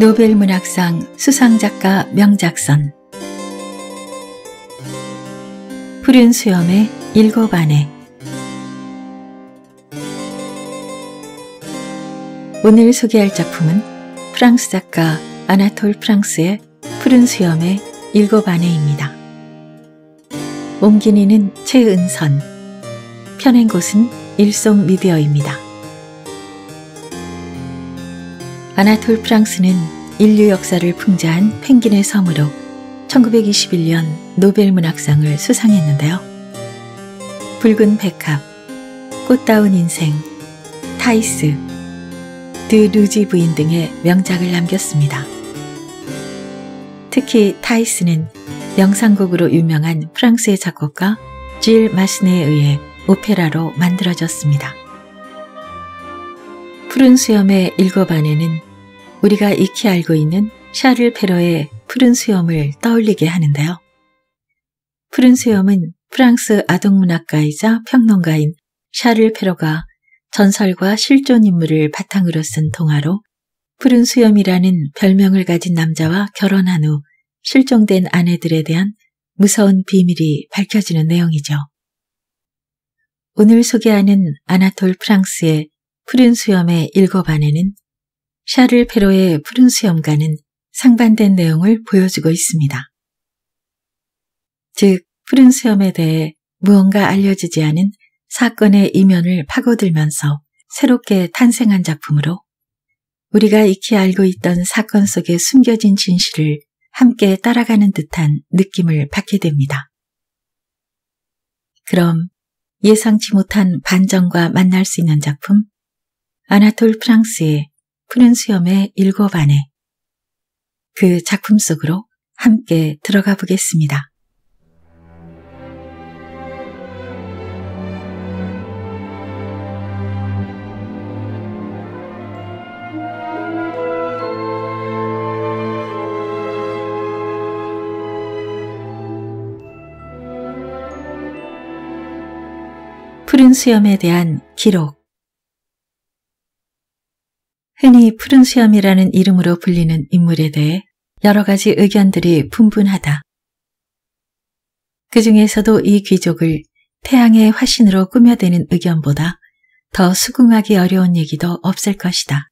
노벨 문학상 수상작가 명작선 푸른 수염의 일곱 안에 오늘 소개할 작품은 프랑스 작가 아나톨 프랑스의 푸른 수염의 일곱 안에입니다. 옮기니는 최은선, 편행 곳은 일송 미디어입니다. 아나톨 프랑스는 인류 역사를 풍자한 펭귄의 섬으로 1921년 노벨 문학상을 수상했는데요. 붉은 백합, 꽃다운 인생, 타이스, 드 루지 부인 등의 명작을 남겼습니다. 특히 타이스는 명상곡으로 유명한 프랑스의 작곡가 질 마시네에 의해 오페라로 만들어졌습니다. 푸른 수염의 일곱 아내는 우리가 익히 알고 있는 샤를 페러의 푸른 수염을 떠올리게 하는데요. 푸른 수염은 프랑스 아동문학가이자 평론가인 샤를 페러가 전설과 실존 인물을 바탕으로 쓴 동화로 푸른 수염이라는 별명을 가진 남자와 결혼한 후 실종된 아내들에 대한 무서운 비밀이 밝혀지는 내용이죠. 오늘 소개하는 아나톨 프랑스의 푸른 수염의 일곱 아내는 샤를 페로의 푸른 수염과는 상반된 내용을 보여주고 있습니다. 즉, 푸른 수염에 대해 무언가 알려지지 않은 사건의 이면을 파고들면서 새롭게 탄생한 작품으로 우리가 익히 알고 있던 사건 속에 숨겨진 진실을 함께 따라가는 듯한 느낌을 받게 됩니다. 그럼 예상치 못한 반전과 만날 수 있는 작품 아나톨 프랑스의 푸른 수염의 일곱 안에 그 작품 속으로 함께 들어가 보겠습니다. 푸른 수염에 대한 기록 흔히 푸른수염이라는 이름으로 불리는 인물에 대해 여러 가지 의견들이 분분하다. 그 중에서도 이 귀족을 태양의 화신으로 꾸며대는 의견보다 더 수긍하기 어려운 얘기도 없을 것이다.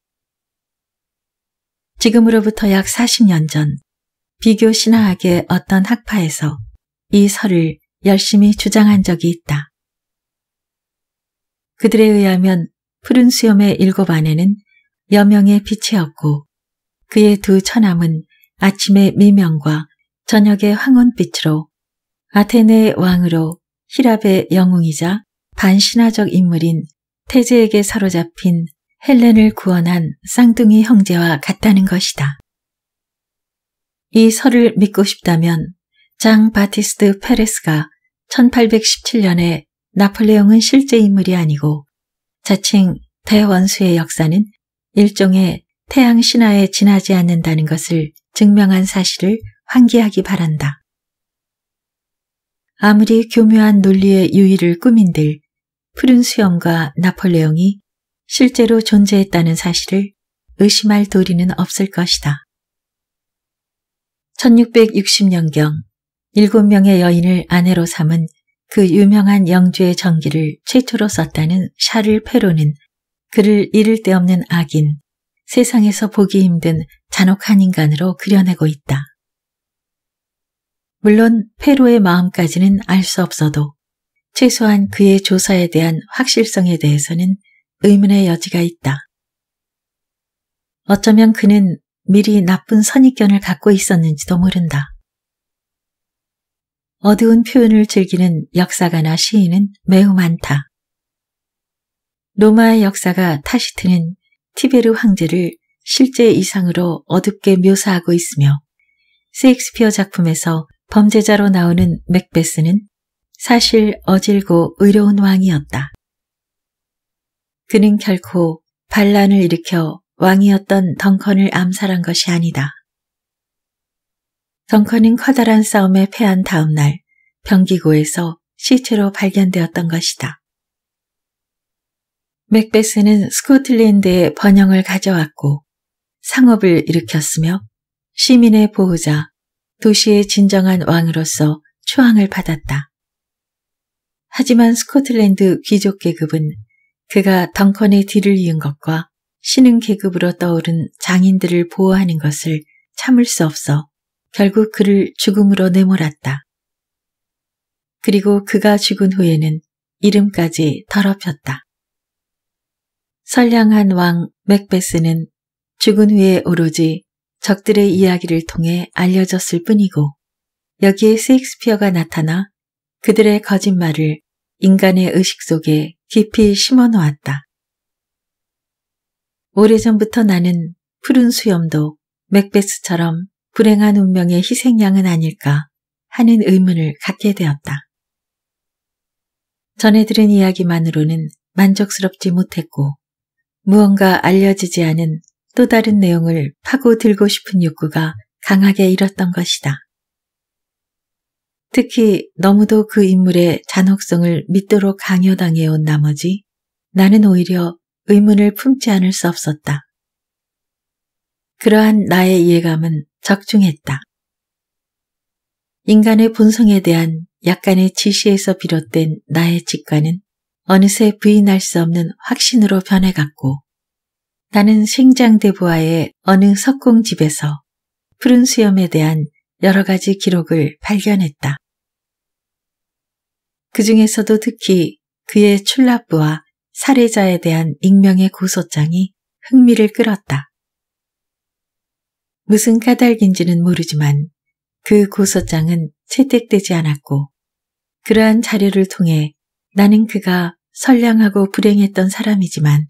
지금으로부터 약 40년 전 비교 신화학의 어떤 학파에서 이 설을 열심히 주장한 적이 있다. 그들에 의하면 푸른 수염의 일곱 아내는 여명의 빛이었고 그의 두 처남은 아침의 미명과 저녁의 황혼빛으로 아테네의 왕으로 히랍의 영웅이자 반신화적 인물인 테제에게 사로잡힌 헬렌을 구원한 쌍둥이 형제와 같다는 것이다. 이 설을 믿고 싶다면 장 바티스트 페레스가 1817년에 나폴레옹은 실제 인물이 아니고 자칭 대원수의 역사는 일종의 태양 신화에 지나지 않는다는 것을 증명한 사실을 환기하기 바란다. 아무리 교묘한 논리의 유의를 꾸민들 푸른 수염과 나폴레옹이 실제로 존재했다는 사실을 의심할 도리는 없을 것이다. 1660년경 7명의 여인을 아내로 삼은 그 유명한 영주의 전기를 최초로 썼다는 샤를 페로는 그를 잃을 데 없는 악인, 세상에서 보기 힘든 잔혹한 인간으로 그려내고 있다. 물론 페로의 마음까지는 알 수 없어도 최소한 그의 조사에 대한 확실성에 대해서는 의문의 여지가 있다. 어쩌면 그는 미리 나쁜 선입견을 갖고 있었는지도 모른다. 어두운 표현을 즐기는 역사가나 시인은 매우 많다. 로마의 역사가 타시트는 티베르 황제를 실제 이상으로 어둡게 묘사하고 있으며 세익스피어 작품에서 범죄자로 나오는 맥베스는 사실 어질고 의로운 왕이었다. 그는 결코 반란을 일으켜 왕이었던 덩컨을 암살한 것이 아니다. 덩컨은 커다란 싸움에 패한 다음날 병기고에서 시체로 발견되었던 것이다. 맥베스는 스코틀랜드에 번영을 가져왔고 상업을 일으켰으며 시민의 보호자, 도시의 진정한 왕으로서 추앙을 받았다. 하지만 스코틀랜드 귀족 계급은 그가 덩컨의 뒤를 이은 것과 신흥 계급으로 떠오른 장인들을 보호하는 것을 참을 수 없어 결국 그를 죽음으로 내몰았다. 그리고 그가 죽은 후에는 이름까지 더럽혔다. 선량한 왕 맥베스는 죽은 후에 오로지 적들의 이야기를 통해 알려졌을 뿐이고 여기에 세익스피어가 나타나 그들의 거짓말을 인간의 의식 속에 깊이 심어 놓았다. 오래전부터 나는 푸른 수염도 맥베스처럼 불행한 운명의 희생양은 아닐까 하는 의문을 갖게 되었다. 전해 들은 이야기만으로는 만족스럽지 못했고 무언가 알려지지 않은 또 다른 내용을 파고들고 싶은 욕구가 강하게 일었던 것이다. 특히 너무도 그 인물의 잔혹성을 믿도록 강요당해온 나머지 나는 오히려 의문을 품지 않을 수 없었다. 그러한 나의 이해감은 적중했다. 인간의 본성에 대한 약간의 지시에서 비롯된 나의 직관은 어느새 부인할 수 없는 확신으로 변해갔고 나는 생장대부와의 어느 석공집에서 푸른 수염에 대한 여러 가지 기록을 발견했다. 그 중에서도 특히 그의 출납부와 살해자에 대한 익명의 고소장이 흥미를 끌었다. 무슨 까닭인지는 모르지만 그 고소장은 채택되지 않았고 그러한 자료를 통해 나는 그가 선량하고 불행했던 사람이지만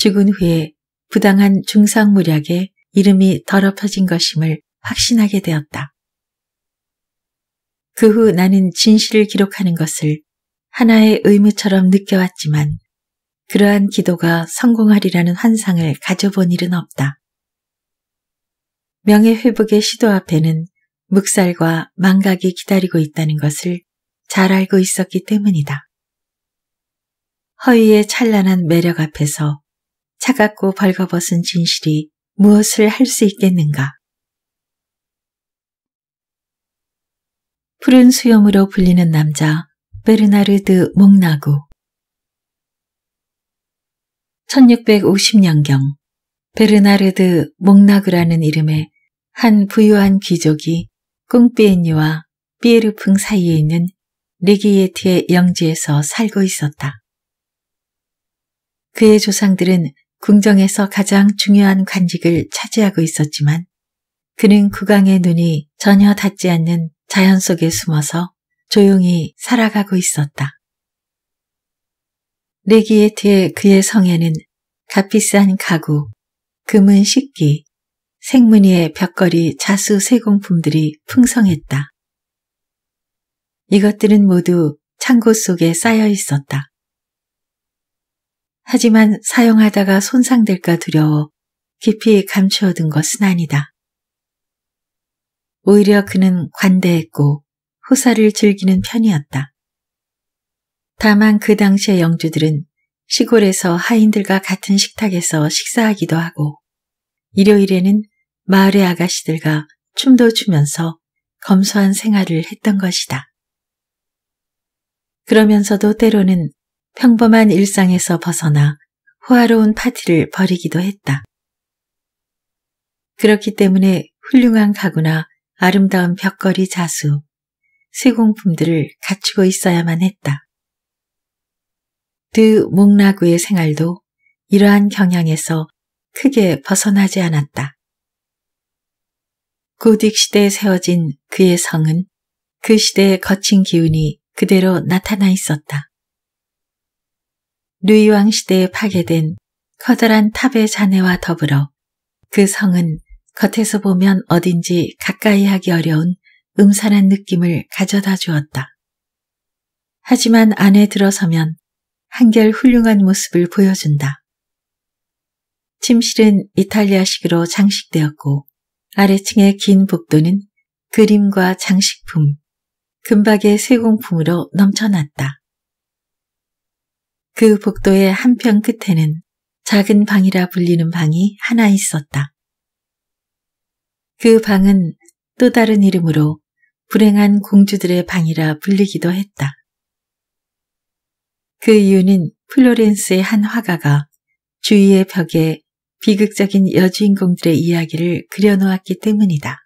죽은 후에 부당한 중상무략에 이름이 더럽혀진 것임을 확신하게 되었다. 그 후 나는 진실을 기록하는 것을 하나의 의무처럼 느껴왔지만 그러한 기도가 성공하리라는 환상을 가져본 일은 없다. 명예회복의 시도 앞에는 묵살과 망각이 기다리고 있다는 것을 잘 알고 있었기 때문이다. 허위의 찬란한 매력 앞에서 차갑고 벌거벗은 진실이 무엇을 할 수 있겠는가? 푸른 수염으로 불리는 남자 베르나르드 몽나구 1650년경 베르나르드 몽나구라는 이름의 한 부유한 귀족이 꽁비엔니와 피에르풍 사이에 있는 리기예티의 영지에서 살고 있었다. 그의 조상들은 궁정에서 가장 중요한 관직을 차지하고 있었지만 그는 국왕의 눈이 전혀 닿지 않는 자연 속에 숨어서 조용히 살아가고 있었다. 레기에트의 그의 성에는 값비싼 가구, 금은 식기, 생무늬의 벽걸이 자수 세공품들이 풍성했다. 이것들은 모두 창고 속에 쌓여 있었다. 하지만 사용하다가 손상될까 두려워 깊이 감추어둔 것은 아니다. 오히려 그는 관대했고 후사를 즐기는 편이었다. 다만 그 당시의 영주들은 시골에서 하인들과 같은 식탁에서 식사하기도 하고 일요일에는 마을의 아가씨들과 춤도 추면서 검소한 생활을 했던 것이다. 그러면서도 때로는 평범한 일상에서 벗어나 호화로운 파티를 벌이기도 했다. 그렇기 때문에 훌륭한 가구나 아름다운 벽걸이 자수, 세공품들을 갖추고 있어야만 했다. 드 몽라구의 생활도 이러한 경향에서 크게 벗어나지 않았다. 고딕 시대에 세워진 그의 성은 그 시대의 거친 기운이 그대로 나타나 있었다. 루이왕 시대에 파괴된 커다란 탑의 잔해와 더불어 그 성은 겉에서 보면 어딘지 가까이 하기 어려운 음산한 느낌을 가져다 주었다. 하지만 안에 들어서면 한결 훌륭한 모습을 보여준다. 침실은 이탈리아식으로 장식되었고 아래층의 긴 복도는 그림과 장식품, 금박의 세공품으로 넘쳐났다. 그 복도의 한편 끝에는 작은 방이라 불리는 방이 하나 있었다. 그 방은 또 다른 이름으로 불행한 공주들의 방이라 불리기도 했다. 그 이유는 플로렌스의 한 화가가 주위의 벽에 비극적인 여주인공들의 이야기를 그려놓았기 때문이다.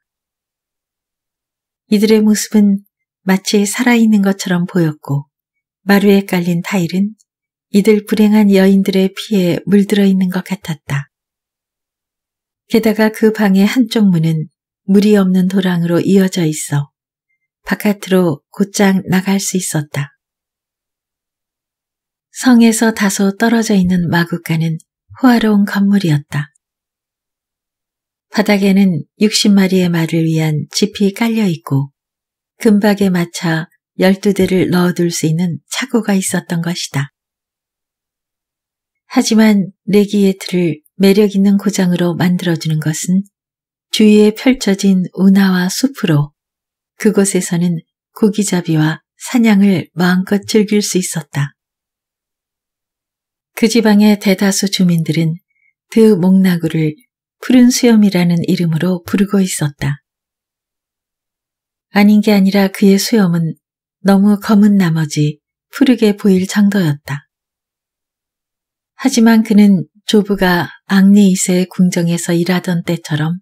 이들의 모습은 마치 살아있는 것처럼 보였고 마루에 깔린 타일은 이들 불행한 여인들의 피에 물들어 있는 것 같았다. 게다가 그 방의 한쪽 문은 물이 없는 도랑으로 이어져 있어 바깥으로 곧장 나갈 수 있었다. 성에서 다소 떨어져 있는 마구간은 호화로운 건물이었다. 바닥에는 60마리의 말을 위한 집이 깔려있고 금박에 맞춰 12대를 넣어둘 수 있는 차고가 있었던 것이다. 하지만 레기에 들을 매력 있는 고장으로 만들어주는 것은 주위에 펼쳐진 운하와 숲으로 그곳에서는 고기잡이와 사냥을 마음껏 즐길 수 있었다. 그 지방의 대다수 주민들은 드 목나구를 푸른 수염이라는 이름으로 부르고 있었다. 아닌 게 아니라 그의 수염은 너무 검은 나머지 푸르게 보일 정도였다. 하지만 그는 조부가 앙리이세 궁정에서 일하던 때처럼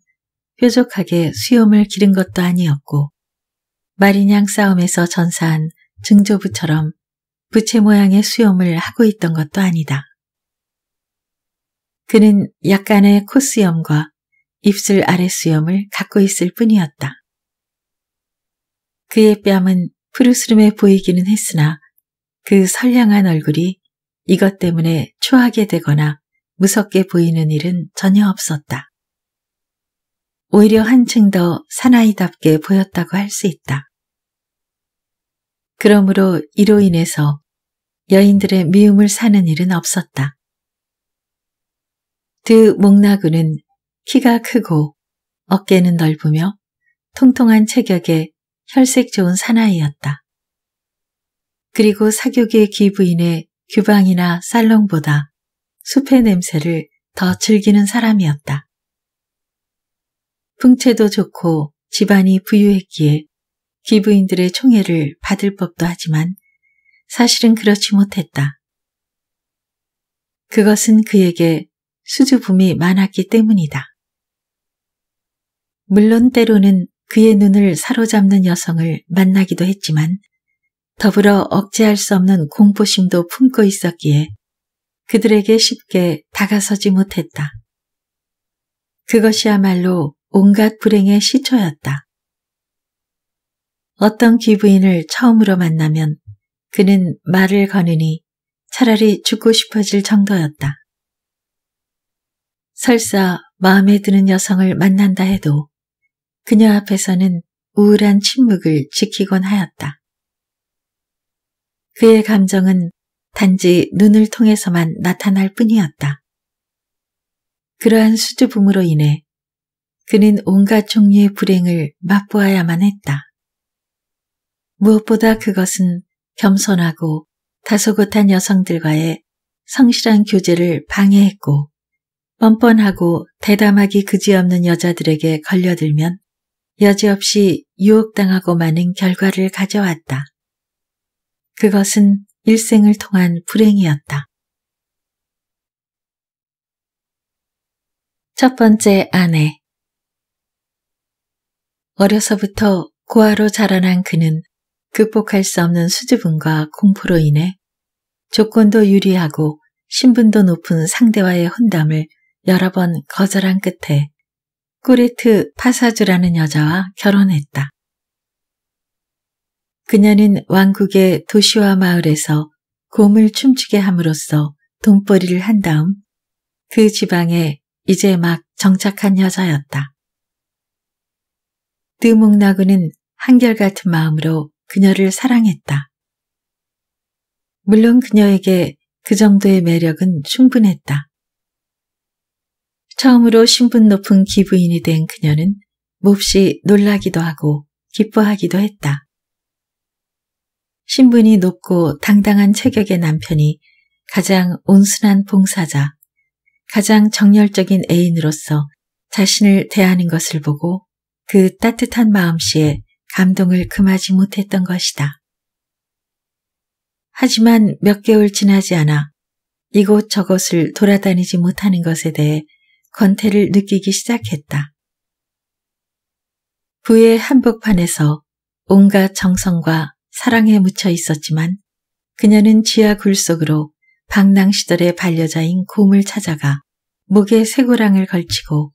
뾰족하게 수염을 기른 것도 아니었고 마린양 싸움에서 전사한 증조부처럼 부채 모양의 수염을 하고 있던 것도 아니다. 그는 약간의 코수염과 입술 아래 수염을 갖고 있을 뿐이었다. 그의 뺨은 푸르스름해 보이기는 했으나 그 선량한 얼굴이 이것 때문에 초하게 되거나 무섭게 보이는 일은 전혀 없었다. 오히려 한층 더 사나이답게 보였다고 할 수 있다. 그러므로 이로 인해서 여인들의 미움을 사는 일은 없었다. 드 목나구는 키가 크고 어깨는 넓으며 통통한 체격에 혈색 좋은 사나이였다. 그리고 사교계 귀부인의 규방이나 살롱보다 숲의 냄새를 더 즐기는 사람이었다. 풍채도 좋고 집안이 부유했기에 기부인들의 총애를 받을 법도 하지만 사실은 그렇지 못했다. 그것은 그에게 수줍음이 많았기 때문이다. 물론 때로는 그의 눈을 사로잡는 여성을 만나기도 했지만 더불어 억제할 수 없는 공포심도 품고 있었기에 그들에게 쉽게 다가서지 못했다. 그것이야말로 온갖 불행의 시초였다. 어떤 기부인을 처음으로 만나면 그는 말을 거느니 차라리 죽고 싶어질 정도였다. 설사 마음에 드는 여성을 만난다 해도 그녀 앞에서는 우울한 침묵을 지키곤 하였다. 그의 감정은 단지 눈을 통해서만 나타날 뿐이었다. 그러한 수줍음으로 인해 그는 온갖 종류의 불행을 맛보아야만 했다. 무엇보다 그것은 겸손하고 다소곳한 여성들과의 성실한 교제를 방해했고 뻔뻔하고 대담하기 그지없는 여자들에게 걸려들면 여지없이 유혹당하고 마는 결과를 가져왔다. 그것은 일생을 통한 불행이었다. 첫 번째 아내 어려서부터 고아로 자라난 그는 극복할 수 없는 수줍음과 공포로 인해 조건도 유리하고 신분도 높은 상대와의 혼담을 여러 번 거절한 끝에 꾸리트 파사주라는 여자와 결혼했다. 그녀는 왕국의 도시와 마을에서 곰을 춤추게 함으로써 돈벌이를 한 다음 그 지방에 이제 막 정착한 여자였다. 드몽나그는 한결같은 마음으로 그녀를 사랑했다. 물론 그녀에게 그 정도의 매력은 충분했다. 처음으로 신분 높은 기부인이 된 그녀는 몹시 놀라기도 하고 기뻐하기도 했다. 신분이 높고 당당한 체격의 남편이 가장 온순한 봉사자, 가장 정열적인 애인으로서 자신을 대하는 것을 보고 그 따뜻한 마음씨에 감동을 금하지 못했던 것이다. 하지만 몇 개월 지나지 않아 이곳 저곳을 돌아다니지 못하는 것에 대해 권태를 느끼기 시작했다. 부의 한복판에서 온갖 정성과 사랑에 묻혀 있었지만 그녀는 지하 굴속으로 방랑시절의 반려자인 곰을 찾아가 목에 쇠고랑을 걸치고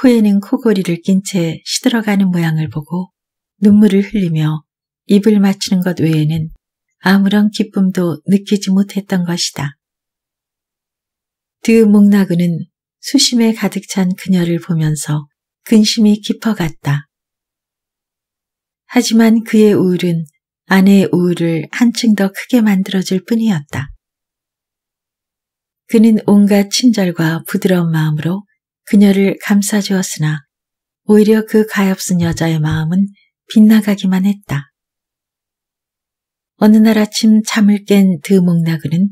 코에는 코골이를 낀 채 시들어가는 모양을 보고 눈물을 흘리며 입을 맞추는 것 외에는 아무런 기쁨도 느끼지 못했던 것이다. 드 목나그는 수심에 가득 찬 그녀를 보면서 근심이 깊어갔다. 하지만 그의 우울은 아내의 우울을 한층 더 크게 만들어줄 뿐이었다. 그는 온갖 친절과 부드러운 마음으로 그녀를 감싸주었으나 오히려 그 가엾은 여자의 마음은 빗나가기만 했다. 어느 날 아침 잠을 깬 드목나그는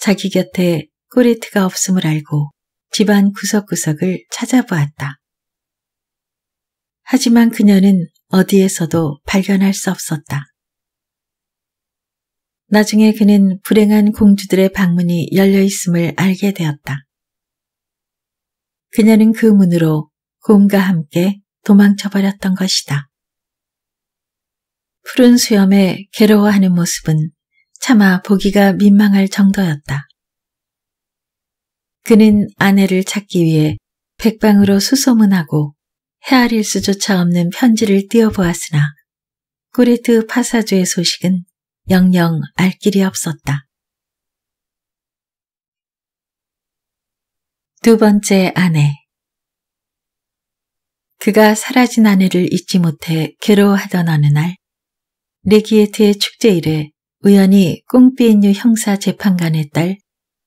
자기 곁에 꼬리트가 없음을 알고 집안 구석구석을 찾아보았다. 하지만 그녀는 어디에서도 발견할 수 없었다. 나중에 그는 불행한 공주들의 방문이 열려 있음을 알게 되었다. 그녀는 그 문으로 곰과 함께 도망쳐버렸던 것이다. 푸른 수염에 괴로워하는 모습은 차마 보기가 민망할 정도였다. 그는 아내를 찾기 위해 백방으로 수소문하고 헤아릴 수조차 없는 편지를 띄워보았으나 꼬리트 파사주의 소식은 영영 알 길이 없었다. 두 번째 아내 그가 사라진 아내를 잊지 못해 괴로워하던 어느 날 레기에트의 축제일에 우연히 꽁비인유 형사 재판관의 딸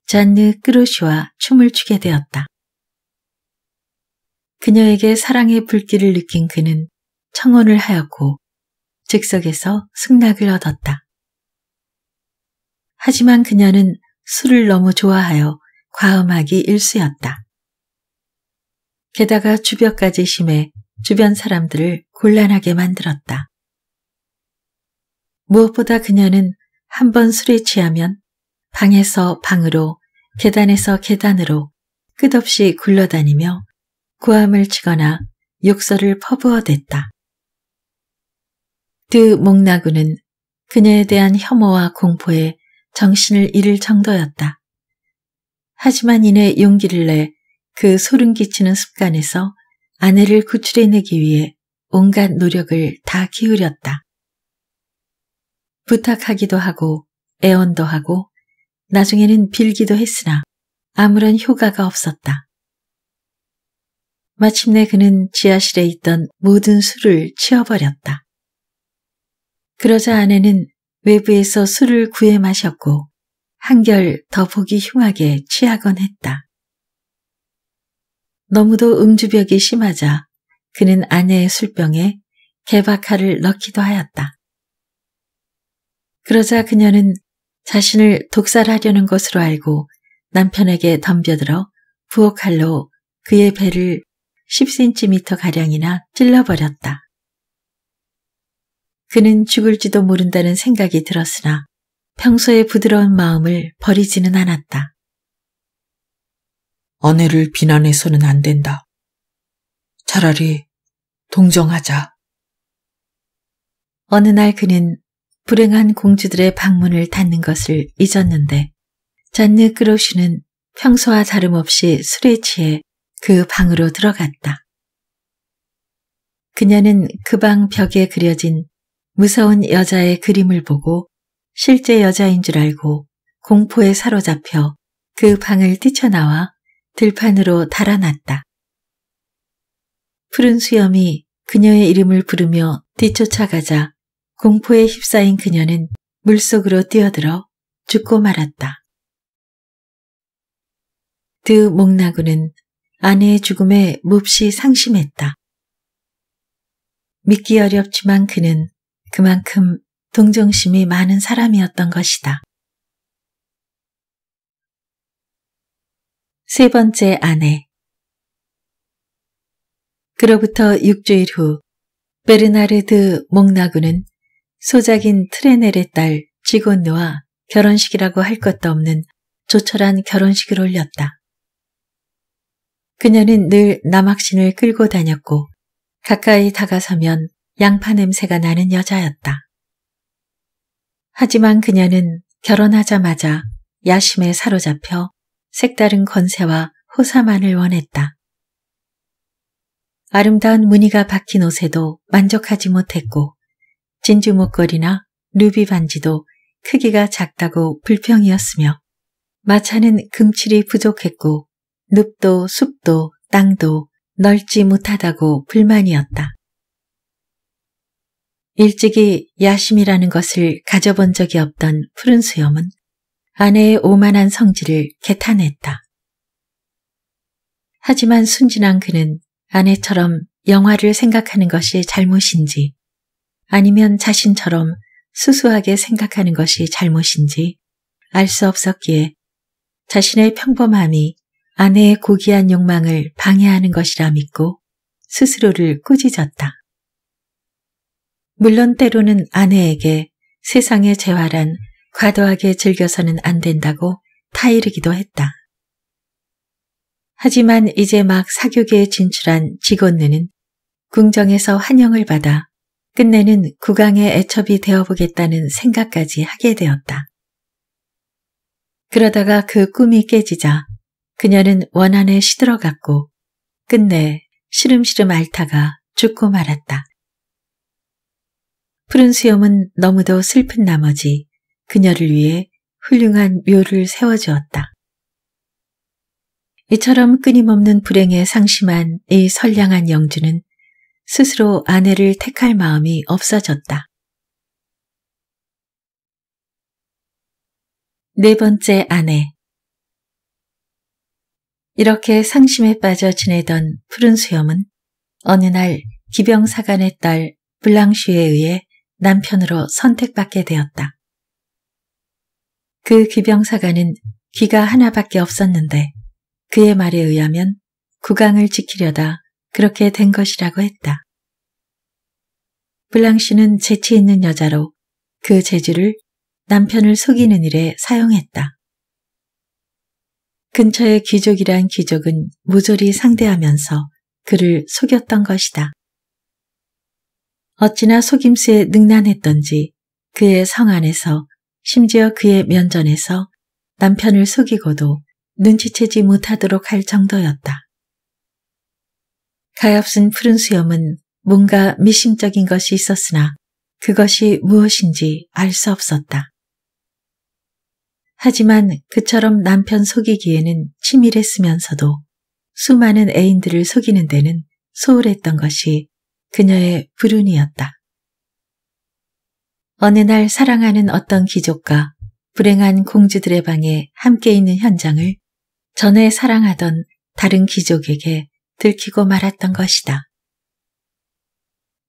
잔느 끄루시와 춤을 추게 되었다. 그녀에게 사랑의 불길을 느낀 그는 청혼을 하였고 즉석에서 승낙을 얻었다. 하지만 그녀는 술을 너무 좋아하여 과음하기 일쑤였다. 게다가 주벽까지 심해 주변 사람들을 곤란하게 만들었다. 무엇보다 그녀는 한 번 술에 취하면 방에서 방으로 계단에서 계단으로 끝없이 굴러다니며 구함을 치거나 욕설을 퍼부어댔다. 드몽나구는 그녀에 대한 혐오와 공포에 정신을 잃을 정도였다. 하지만 이내 용기를 내 그 소름 끼치는 습관에서 아내를 구출해내기 위해 온갖 노력을 다 기울였다. 부탁하기도 하고 애원도 하고 나중에는 빌기도 했으나 아무런 효과가 없었다. 마침내 그는 지하실에 있던 모든 술을 치워버렸다. 그러자 아내는 외부에서 술을 구해 마셨고 한결 더 보기 흉하게 취하곤 했다. 너무도 음주벽이 심하자 그는 아내의 술병에 개박하를 넣기도 하였다. 그러자 그녀는 자신을 독살하려는 것으로 알고 남편에게 덤벼들어 부엌칼로 그의 배를 10cm 가량이나 찔러버렸다. 그는 죽을지도 모른다는 생각이 들었으나 평소의 부드러운 마음을 버리지는 않았다. 아내를 비난해서는 안 된다. 차라리 동정하자. 어느 날 그는 불행한 공주들의 방문을 닫는 것을 잊었는데 잔느 크로시는 평소와 다름없이 술에 취해 그 방으로 들어갔다. 그녀는 그 방 벽에 그려진 무서운 여자의 그림을 보고 실제 여자인 줄 알고 공포에 사로잡혀 그 방을 뛰쳐나와 들판으로 달아났다. 푸른 수염이 그녀의 이름을 부르며 뒤쫓아가자 공포에 휩싸인 그녀는 물속으로 뛰어들어 죽고 말았다. 드 목나구는 아내의 죽음에 몹시 상심했다. 믿기 어렵지만 그는 그만큼 동정심이 많은 사람이었던 것이다. 세 번째 아내 그로부터 6주일 후 베르나르드 몽나구는 소작인 트레넬의 딸 지곤느와 결혼식이라고 할 것도 없는 조촐한 결혼식을 올렸다. 그녀는 늘 남학신을 끌고 다녔고 가까이 다가서면 양파 냄새가 나는 여자였다. 하지만 그녀는 결혼하자마자 야심에 사로잡혀 색다른 건세와 호사만을 원했다. 아름다운 무늬가 박힌 옷에도 만족하지 못했고 진주 목걸이나 루비 반지도 크기가 작다고 불평이었으며 마차는 금칠이 부족했고 늪도 숲도 땅도 넓지 못하다고 불만이었다. 일찍이 야심이라는 것을 가져본 적이 없던 푸른 수염은 아내의 오만한 성질을 개탄했다. 하지만 순진한 그는 아내처럼 영화를 생각하는 것이 잘못인지 아니면 자신처럼 수수하게 생각하는 것이 잘못인지 알 수 없었기에 자신의 평범함이 아내의 고귀한 욕망을 방해하는 것이라 믿고 스스로를 꾸짖었다. 물론 때로는 아내에게 세상의 재활란 과도하게 즐겨서는 안 된다고 타이르기도 했다. 하지만 이제 막 사교계에 진출한 직원느는 궁정에서 환영을 받아 끝내는 국왕의 애첩이 되어보겠다는 생각까지 하게 되었다. 그러다가 그 꿈이 깨지자 그녀는 원한에 시들어갔고 끝내 시름시름 앓다가 죽고 말았다. 푸른 수염은 너무도 슬픈 나머지 그녀를 위해 훌륭한 묘를 세워주었다. 이처럼 끊임없는 불행에 상심한 이 선량한 영주는 스스로 아내를 택할 마음이 없어졌다. 네 번째 아내 이렇게 상심에 빠져 지내던 푸른 수염은 어느 날 기병사관의 딸 블랑슈에 의해 남편으로 선택받게 되었다. 그 기병사관은 귀가 하나밖에 없었는데 그의 말에 의하면 국왕을 지키려다 그렇게 된 것이라고 했다. 블랑시는 재치 있는 여자로 그 재주를 남편을 속이는 일에 사용했다. 근처의 귀족이란 귀족은 모조리 상대하면서 그를 속였던 것이다. 어찌나 속임수에 능란했던지 그의 성 안에서 심지어 그의 면전에서 남편을 속이고도 눈치채지 못하도록 할 정도였다. 가엾은 푸른 수염은 뭔가 미심적인 것이 있었으나 그것이 무엇인지 알 수 없었다. 하지만 그처럼 남편 속이기에는 치밀했으면서도 수많은 애인들을 속이는 데는 소홀했던 것이 그녀의 불운이었다. 어느 날 사랑하는 어떤 귀족과 불행한 공주들의 방에 함께 있는 현장을 전에 사랑하던 다른 귀족에게 들키고 말았던 것이다.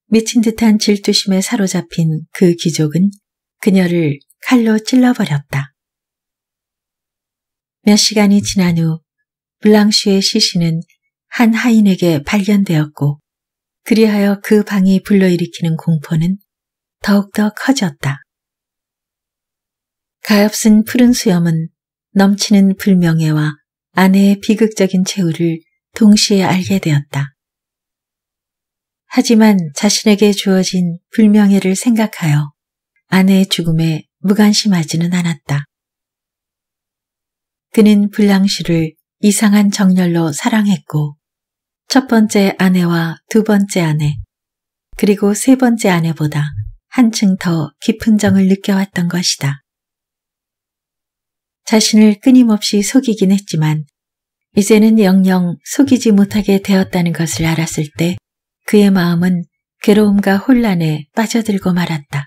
미친 듯한 질투심에 사로잡힌 그 귀족은 그녀를 칼로 찔러버렸다. 몇 시간이 지난 후 블랑슈의 시신은 한 하인에게 발견되었고 그리하여 그 방이 불러일으키는 공포는 더욱더 커졌다. 가엾은 푸른 수염은 넘치는 불명예와 아내의 비극적인 최후를 동시에 알게 되었다. 하지만 자신에게 주어진 불명예를 생각하여 아내의 죽음에 무관심하지는 않았다. 그는 불랑슈를 이상한 정열로 사랑했고 첫 번째 아내와 두 번째 아내, 그리고 세 번째 아내보다 한층 더 깊은 정을 느껴왔던 것이다. 자신을 끊임없이 속이긴 했지만 이제는 영영 속이지 못하게 되었다는 것을 알았을 때 그의 마음은 괴로움과 혼란에 빠져들고 말았다.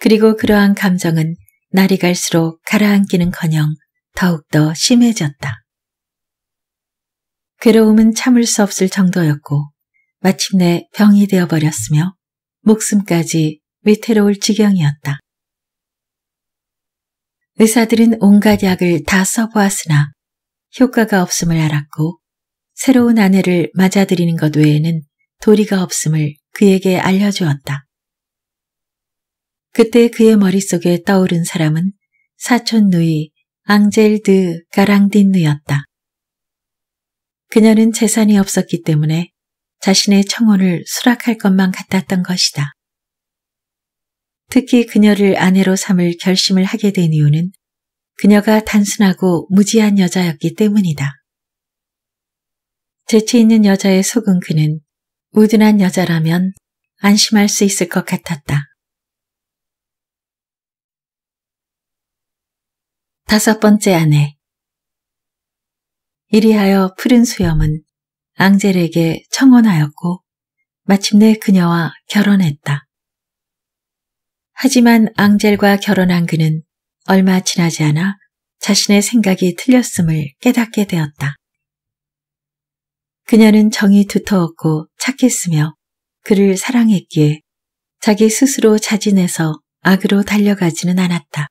그리고 그러한 감정은 날이 갈수록 가라앉기는커녕 더욱더 심해졌다. 괴로움은 참을 수 없을 정도였고 마침내 병이 되어버렸으며 목숨까지 위태로울 지경이었다. 의사들은 온갖 약을 다 써보았으나 효과가 없음을 알았고 새로운 아내를 맞아들이는 것 외에는 도리가 없음을 그에게 알려주었다. 그때 그의 머릿속에 떠오른 사람은 사촌 누이 앙젤드 가랑딘누였다. 그녀는 재산이 없었기 때문에 자신의 청혼을 수락할 것만 같았던 것이다. 특히 그녀를 아내로 삼을 결심을 하게 된 이유는 그녀가 단순하고 무지한 여자였기 때문이다. 재치 있는 여자의 속은 그는 우둔한 여자라면 안심할 수 있을 것 같았다. 다섯 번째 아내 이리하여 푸른 수염은 앙젤에게 청혼하였고 마침내 그녀와 결혼했다. 하지만 앙젤과 결혼한 그는 얼마 지나지 않아 자신의 생각이 틀렸음을 깨닫게 되었다. 그녀는 정이 두터웠고 착했으며 그를 사랑했기에 자기 스스로 자진해서 악으로 달려가지는 않았다.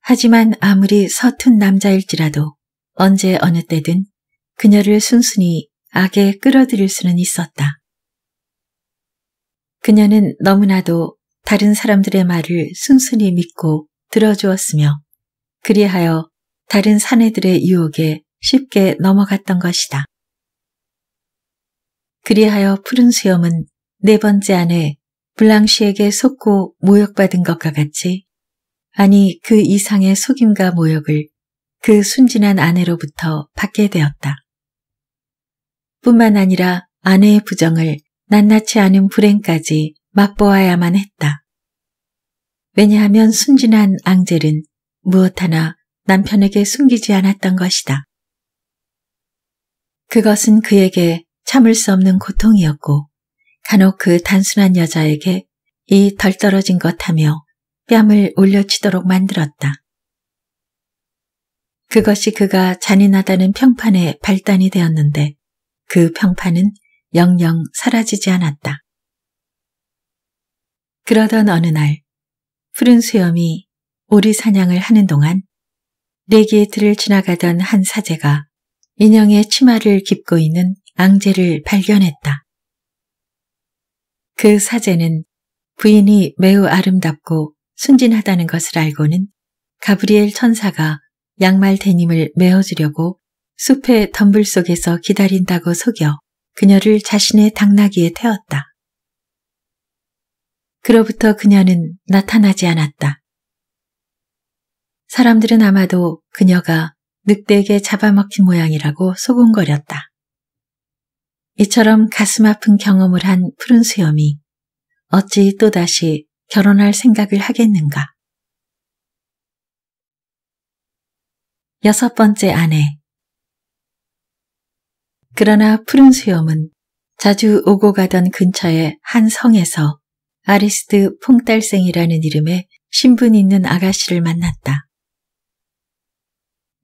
하지만 아무리 서툰 남자일지라도 언제 어느 때든 그녀를 순순히 악에 끌어들일 수는 있었다. 그녀는 너무나도 다른 사람들의 말을 순순히 믿고 들어주었으며 그리하여 다른 사내들의 유혹에 쉽게 넘어갔던 것이다. 그리하여 푸른 수염은 네 번째 안에 블랑시에게 속고 모욕받은 것과 같이 아니 그 이상의 속임과 모욕을 그 순진한 아내로부터 받게 되었다. 뿐만 아니라 아내의 부정을 낱낱이 아는 불행까지 맛보아야만 했다. 왜냐하면 순진한 앙젤은 무엇 하나 남편에게 숨기지 않았던 것이다. 그것은 그에게 참을 수 없는 고통이었고 간혹 그 단순한 여자에게 이 덜 떨어진 것 하며 뺨을 올려치도록 만들었다. 그것이 그가 잔인하다는 평판의 발단이 되었는데 그 평판은 영영 사라지지 않았다. 그러던 어느 날 푸른 수염이 오리 사냥을 하는 동안 레게이트를 지나가던 한 사제가 인형의 치마를 깊고 있는 앙제를 발견했다. 그 사제는 부인이 매우 아름답고 순진하다는 것을 알고는 가브리엘 천사가 양말 데님을 메어주려고 숲의 덤불 속에서 기다린다고 속여 그녀를 자신의 당나귀에 태웠다. 그로부터 그녀는 나타나지 않았다. 사람들은 아마도 그녀가 늑대에게 잡아먹힌 모양이라고 소곤거렸다. 이처럼 가슴 아픈 경험을 한 푸른 수염이 어찌 또다시 결혼할 생각을 하겠는가. 여섯 번째 아내. 그러나 푸른 수염은 자주 오고 가던 근처의 한 성에서 아리스트 퐁딸생이라는 이름의 신분 있는 아가씨를 만났다.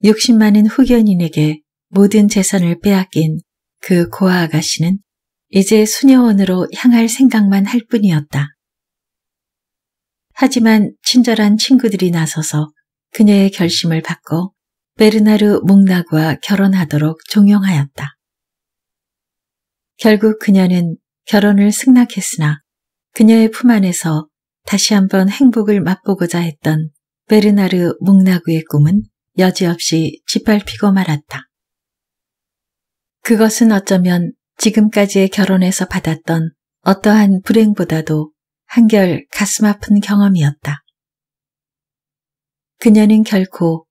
60만은 후견인에게 모든 재산을 빼앗긴 그 고아 아가씨는 이제 수녀원으로 향할 생각만 할 뿐이었다. 하지만 친절한 친구들이 나서서 그녀의 결심을 바꿔 베르나르 몽나과 결혼하도록 종용하였다. 결국 그녀는 결혼을 승낙했으나 그녀의 품 안에서 다시 한번 행복을 맛보고자 했던 베르나르 몽나구의 꿈은 여지없이 짓밟히고 말았다. 그것은 어쩌면 지금까지의 결혼에서 받았던 어떠한 불행보다도 한결 가슴 아픈 경험이었다. 그녀는 결코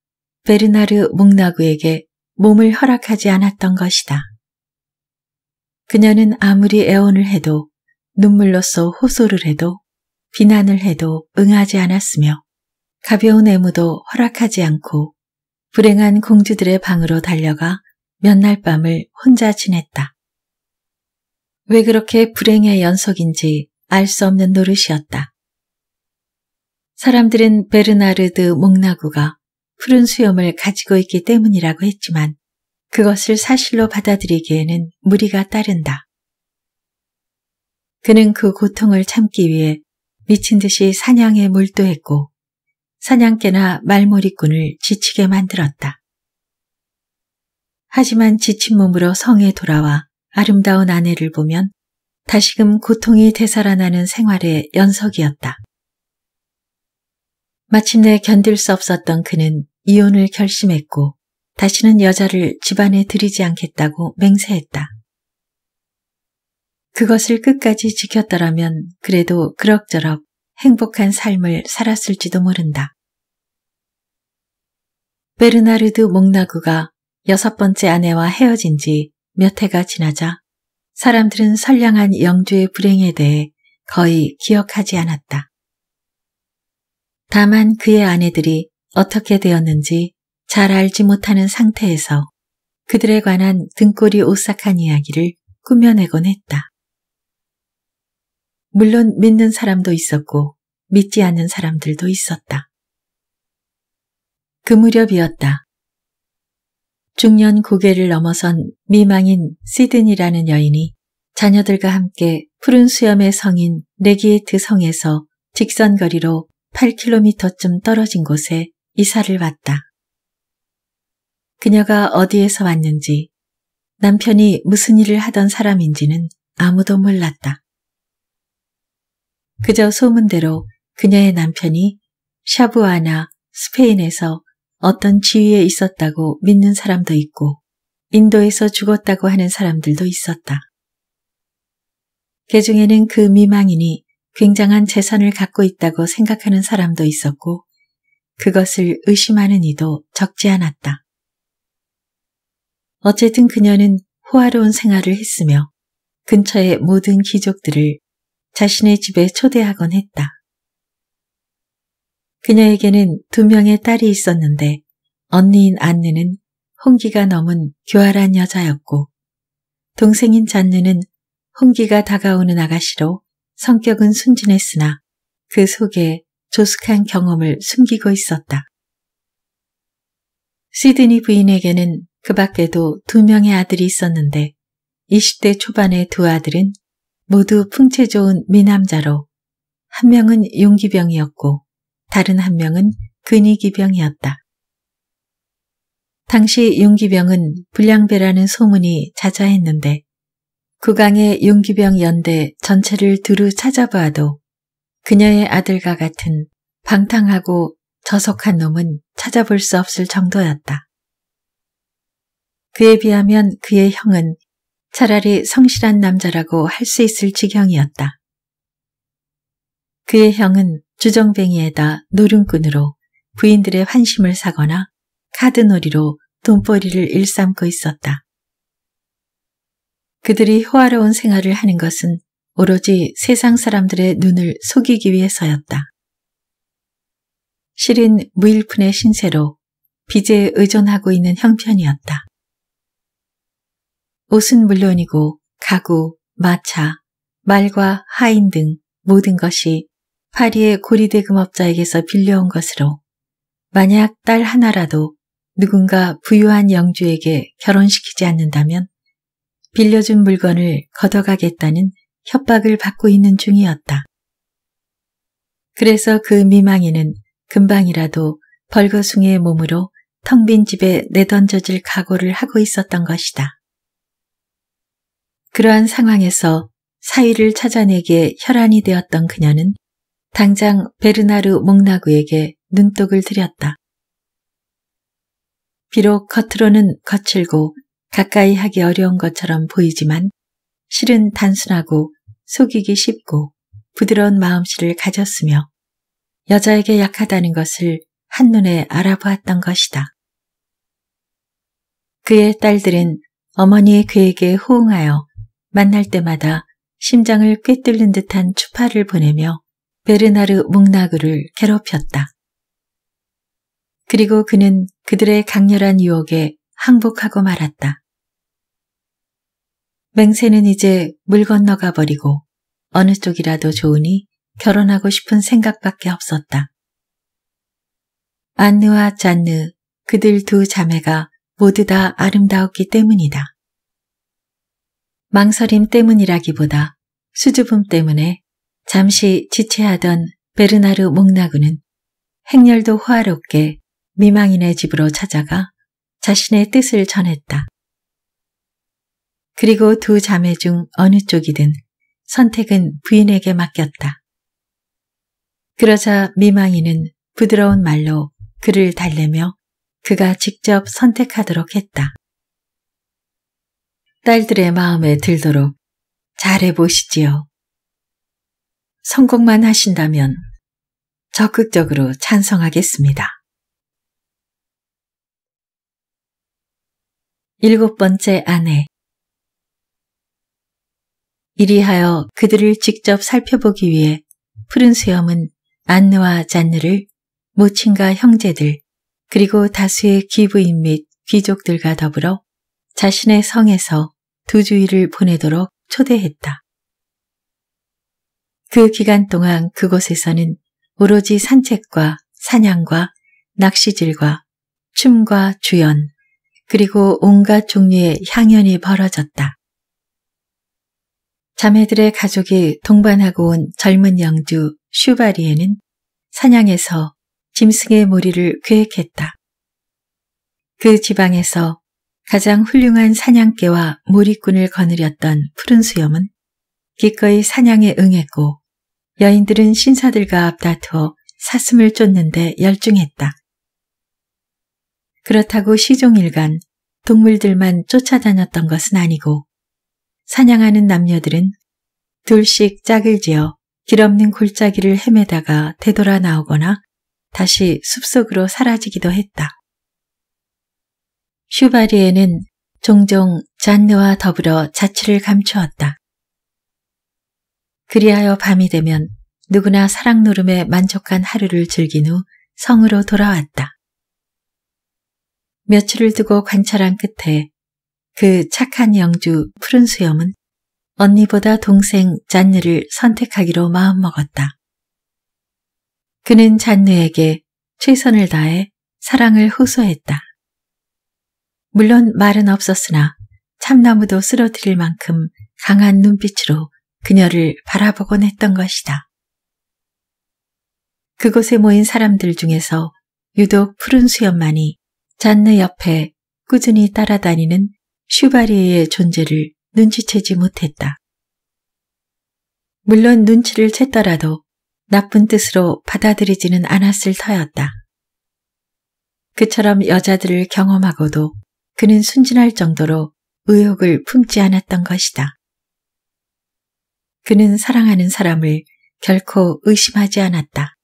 베르나르 묵나구에게 몸을 허락하지 않았던 것이다. 그녀는 아무리 애원을 해도 눈물로써 호소를 해도 비난을 해도 응하지 않았으며 가벼운 애무도 허락하지 않고 불행한 공주들의 방으로 달려가 몇 날 밤을 혼자 지냈다. 왜 그렇게 불행의 연속인지 알 수 없는 노릇이었다. 사람들은 베르나르드 몽나구가 푸른 수염을 가지고 있기 때문이라고 했지만 그것을 사실로 받아들이기에는 무리가 따른다. 그는 그 고통을 참기 위해 미친 듯이 사냥에 몰두했고 사냥개나 말머리꾼을 지치게 만들었다. 하지만 지친 몸으로 성에 돌아와 아름다운 아내를 보면 다시금 고통이 되살아나는 생활의 연속이었다. 마침내 견딜 수 없었던 그는 이혼을 결심했고 다시는 여자를 집안에 들이지 않겠다고 맹세했다. 그것을 끝까지 지켰더라면 그래도 그럭저럭 행복한 삶을 살았을지도 모른다. 베르나르드 몽나구가 여섯 번째 아내와 헤어진 지 몇 해가 지나자 사람들은 선량한 영주의 불행에 대해 거의 기억하지 않았다. 다만 그의 아내들이 어떻게 되었는지 잘 알지 못하는 상태에서 그들에 관한 등골이 오싹한 이야기를 꾸며내곤 했다. 물론 믿는 사람도 있었고 믿지 않는 사람들도 있었다. 그 무렵이었다. 중년 고개를 넘어선 미망인 시든이라는 여인이 자녀들과 함께 푸른 수염의 성인 레기에트 성에서 직선거리로 8km쯤 떨어진 곳에 이사를 왔다. 그녀가 어디에서 왔는지 남편이 무슨 일을 하던 사람인지는 아무도 몰랐다. 그저 소문대로 그녀의 남편이 샤부아나 스페인에서 어떤 지위에 있었다고 믿는 사람도 있고 인도에서 죽었다고 하는 사람들도 있었다. 개 그 중에는 그 미망인이 굉장한 재산을 갖고 있다고 생각하는 사람도 있었고 그것을 의심하는 이도 적지 않았다. 어쨌든 그녀는 호화로운 생활을 했으며 근처의 모든 귀족들을 자신의 집에 초대하곤 했다. 그녀에게는 두 명의 딸이 있었는데 언니인 안느는 홍기가 넘은 교활한 여자였고 동생인 잔느는 홍기가 다가오는 아가씨로 성격은 순진했으나 그 속에 조숙한 경험을 숨기고 있었다. 시드니 부인에게는 그 밖에도 두 명의 아들이 있었는데 20대 초반의 두 아들은 모두 풍채 좋은 미남자로 한 명은 용기병이었고 다른 한 명은 근위기병이었다. 당시 용기병은 불량배라는 소문이 자자했는데 구강의 용기병 연대 전체를 두루 찾아봐도 그녀의 아들과 같은 방탕하고 저속한 놈은 찾아볼 수 없을 정도였다. 그에 비하면 그의 형은 차라리 성실한 남자라고 할 수 있을 지경이었다. 그의 형은 주정뱅이에다 노름꾼으로 부인들의 환심을 사거나 카드놀이로 돈벌이를 일삼고 있었다. 그들이 호화로운 생활을 하는 것은 오로지 세상 사람들의 눈을 속이기 위해서였다. 실은 무일푼의 신세로 빚에 의존하고 있는 형편이었다. 옷은 물론이고 가구, 마차, 말과 하인 등 모든 것이 파리의 고리대금업자에게서 빌려온 것으로 만약 딸 하나라도 누군가 부유한 영주에게 결혼시키지 않는다면 빌려준 물건을 걷어가겠다는 협박을 받고 있는 중이었다. 그래서 그 미망이는 금방이라도 벌거숭이의 몸으로 텅 빈 집에 내던져질 각오를 하고 있었던 것이다. 그러한 상황에서 사위를 찾아내기에 혈안이 되었던 그녀는 당장 베르나르 몽나구에게 눈독을 들였다. 비록 겉으로는 거칠고 가까이 하기 어려운 것처럼 보이지만 실은 단순하고 속이기 쉽고 부드러운 마음씨를 가졌으며 여자에게 약하다는 것을 한눈에 알아보았던 것이다. 그의 딸들은 어머니의 그에게 호응하여 만날 때마다 심장을 꿰뚫는 듯한 추파를 보내며 베르나르 몽나그를 괴롭혔다. 그리고 그는 그들의 강렬한 유혹에 항복하고 말았다. 맹세는 이제 물 건너가 버리고 어느 쪽이라도 좋으니 결혼하고 싶은 생각밖에 없었다. 안느와 잔느 그들 두 자매가 모두 다 아름다웠기 때문이다. 망설임 때문이라기보다 수줍음 때문에 잠시 지체하던 베르나르 목나구는 행렬도 호화롭게 미망인의 집으로 찾아가 자신의 뜻을 전했다. 그리고 두 자매 중 어느 쪽이든 선택은 부인에게 맡겼다. 그러자 미망이는 부드러운 말로 그를 달래며 그가 직접 선택하도록 했다. 딸들의 마음에 들도록 잘해보시지요. 성공만 하신다면 적극적으로 찬성하겠습니다. 일곱 번째 아내 이리하여 그들을 직접 살펴보기 위해 푸른 수염은 안느와 잔느를 모친과 형제들 그리고 다수의 기부인 및 귀족들과 더불어 자신의 성에서 두 주일을 보내도록 초대했다. 그 기간 동안 그곳에서는 오로지 산책과 사냥과 낚시질과 춤과 주연 그리고 온갖 종류의 향연이 벌어졌다. 자매들의 가족이 동반하고 온 젊은 영주 슈바리에는 사냥에서 짐승의 무리를 계획했다. 그 지방에서 가장 훌륭한 사냥개와 모리꾼을 거느렸던 푸른 수염은 기꺼이 사냥에 응했고 여인들은 신사들과 앞다투어 사슴을 쫓는데 열중했다. 그렇다고 시종일간 동물들만 쫓아다녔던 것은 아니고 사냥하는 남녀들은 둘씩 짝을 지어 길 없는 골짜기를 헤매다가 되돌아 나오거나 다시 숲속으로 사라지기도 했다. 슈바리에는 종종 잔느와 더불어 자취를 감추었다. 그리하여 밤이 되면 누구나 사랑 노름에 만족한 하루를 즐긴 후 성으로 돌아왔다. 며칠을 두고 관찰한 끝에 그 착한 영주 푸른 수염은 언니보다 동생 잔느를 선택하기로 마음먹었다. 그는 잔느에게 최선을 다해 사랑을 호소했다. 물론 말은 없었으나 참나무도 쓰러뜨릴 만큼 강한 눈빛으로 그녀를 바라보곤 했던 것이다. 그곳에 모인 사람들 중에서 유독 푸른 수염만이 잔느 옆에 꾸준히 따라다니는 슈바리에의 존재를 눈치채지 못했다. 물론 눈치를 챘더라도 나쁜 뜻으로 받아들이지는 않았을 터였다. 그처럼 여자들을 경험하고도 그는 순진할 정도로 의욕을 품지 않았던 것이다. 그는 사랑하는 사람을 결코 의심하지 않았다.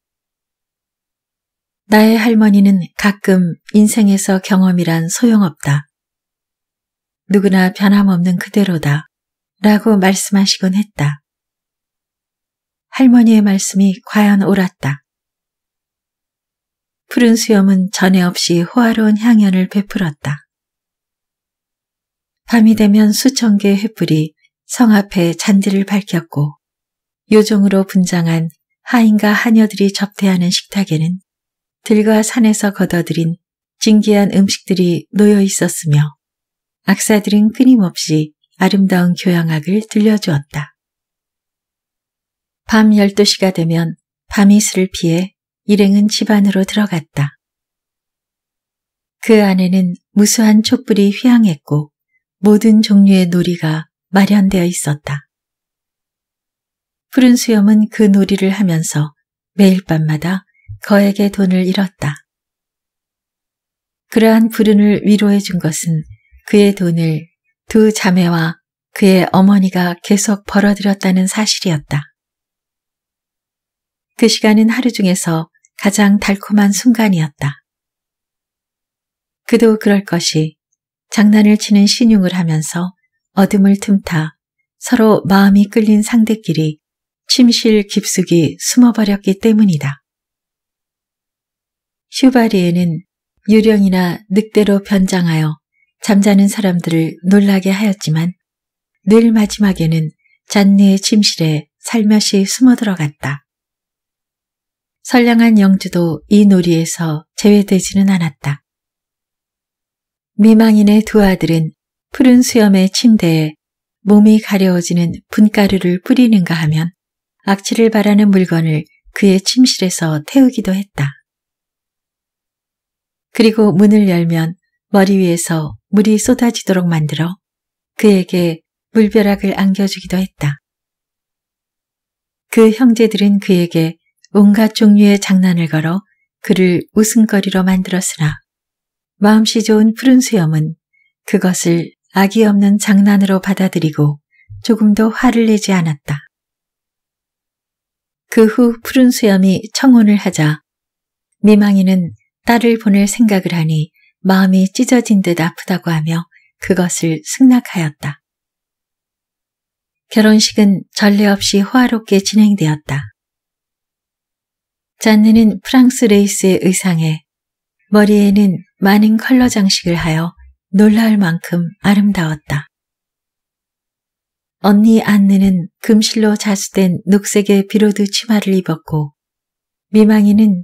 나의 할머니는 가끔 인생에서 경험이란 소용없다. 누구나 변함없는 그대로다 라고 말씀하시곤 했다. 할머니의 말씀이 과연 옳았다. 푸른 수염은 전에 없이 호화로운 향연을 베풀었다. 밤이 되면 수천 개의 횃불이 성 앞에 잔디를 밝혔고 요정으로 분장한 하인과 하녀들이 접대하는 식탁에는 들과 산에서 걷어들인 진귀한 음식들이 놓여 있었으며 악사들은 끊임없이 아름다운 교향악을 들려주었다. 밤 12시가 되면 밤이슬을 피해 일행은 집안으로 들어갔다. 그 안에는 무수한 촛불이 휘황했고 모든 종류의 놀이가 마련되어 있었다. 푸른 수염은 그 놀이를 하면서 매일 밤마다 거액의 돈을 잃었다. 그러한 불운을 위로해 준 것은 그의 돈을 두 자매와 그의 어머니가 계속 벌어들였다는 사실이었다. 그 시간은 하루 중에서 가장 달콤한 순간이었다. 그도 그럴 것이 장난을 치는 신용을 하면서 어둠을 틈타 서로 마음이 끌린 상대끼리 침실 깊숙이 숨어버렸기 때문이다. 슈바리에는 유령이나 늑대로 변장하여 잠자는 사람들을 놀라게 하였지만 늘 마지막에는 잔니의 침실에 살며시 숨어 들어갔다. 선량한 영주도 이 놀이에서 제외되지는 않았다. 미망인의 두 아들은 푸른 수염의 침대에 몸이 가려워지는 분가루를 뿌리는가 하면 악취를 바라는 물건을 그의 침실에서 태우기도 했다. 그리고 문을 열면 머리 위에서 물이 쏟아지도록 만들어 그에게 물벼락을 안겨주기도 했다. 그 형제들은 그에게 온갖 종류의 장난을 걸어 그를 웃음거리로 만들었으나 마음씨 좋은 푸른 수염은 그것을 악이 없는 장난으로 받아들이고 조금도 화를 내지 않았다. 그 후 푸른 수염이 청혼을 하자 미망이는 딸을 보낼 생각을 하니 마음이 찢어진 듯 아프다고 하며 그것을 승낙하였다. 결혼식은 전례 없이 호화롭게 진행되었다. 잔느는 프랑스 레이스의 의상에 머리에는 많은 컬러 장식을 하여 놀랄 만큼 아름다웠다. 언니 안느는 금실로 자수된 녹색의 비로드 치마를 입었고 미망이는